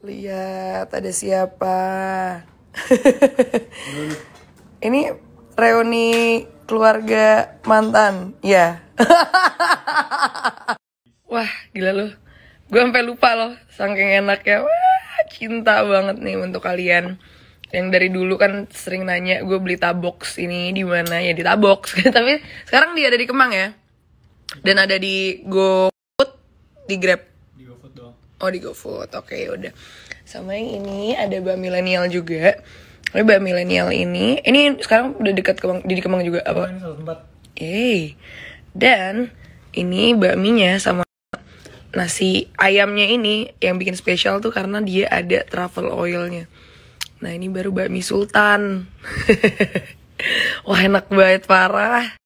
Lihat ada siapa. Ini reuni keluarga mantan, ya. Wah, gila loh. Gue sampai lupa loh, saking enaknya. Wah, cinta banget nih untuk kalian. Yang dari dulu kan sering nanya gue beli tabox ini di mana ya di tabox. Tapi sekarang dia ada di Kemang ya. Dan ada di GoFood, di Grab oh di GoFood oke okay, udah sama yang ini ada mbak milenial juga ini mbak milenial ini ini sekarang udah dekat kemang di kemang juga apa Yeay. dan ini bakminya sama nasi ayamnya ini yang bikin spesial tuh karena dia ada travel oilnya nah ini baru bakmi sultan wah enak banget parah